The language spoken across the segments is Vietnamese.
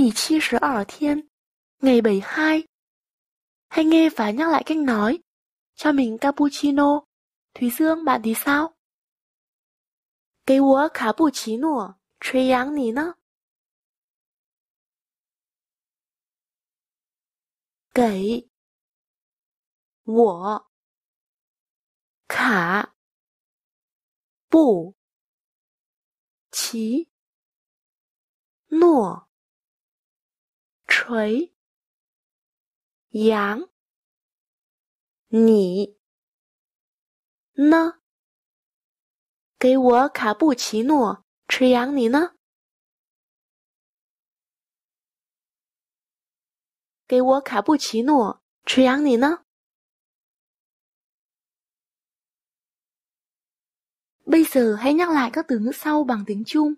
第七十二天, ngày 72. Hay nghe và nhắc lại cách nói. Cho mình cappuccino. Thúy Dương, bạn thì sao? Cái word cappuccino, chơi yáng ní nè. Gãy. Wǒ. Khả. Bù. Chí. Nùa khuấy dáng nỉ nơ Gây wǒ cà bù Bây giờ hãy nhắc lại các từ ngữ sau bằng tiếng Trung.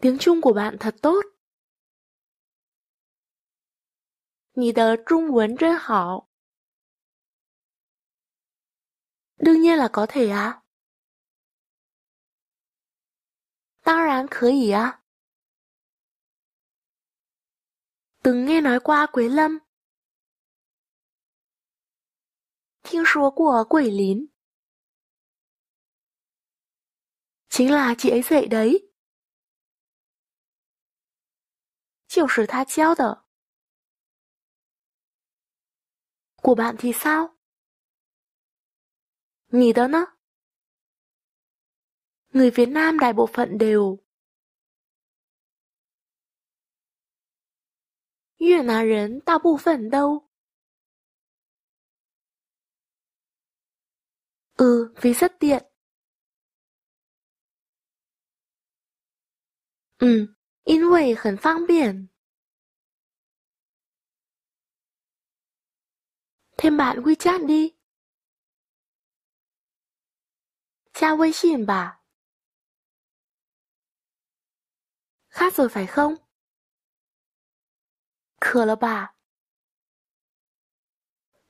Tiếng Trung của bạn thật tốt. 你的中文真好。Đương nhiên là có thể à. Tăng rán khởi ý à. Từng nghe nói qua Quế Lâm. Thiên số của Quỷ Lín. Chính là chị ấy dạy đấy. 就是她教的。Của bạn thì sao? Nhì đó nó. Người Việt Nam đại bộ phận đều Việt Nam 人大部分都 Ừ, vì rất tiện. Ừ, 因为很方便. thêm bạn WeChat đi. Cha Wei bà. Khát rồi phải không? Khờ là bà.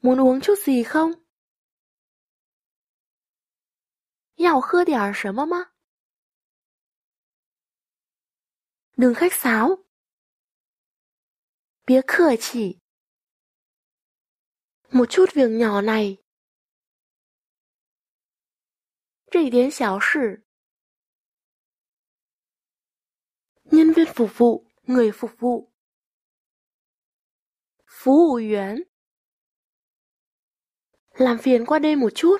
Muốn uống chút gì không? Yào khơ đẻ sớm mà. Đừng khách sáo. Bia khờ chỉ. Một chút việc nhỏ này. Nhân viên phục vụ, người phục vụ. Phú vụ yuán. Làm phiền qua đây một chút.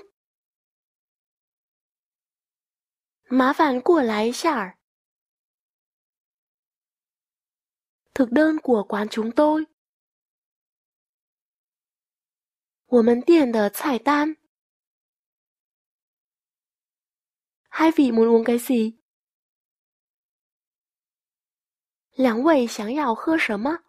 Má phản của lái xả. Thực đơn của quán chúng tôi. 我们店的菜单。两位，想要喝什么？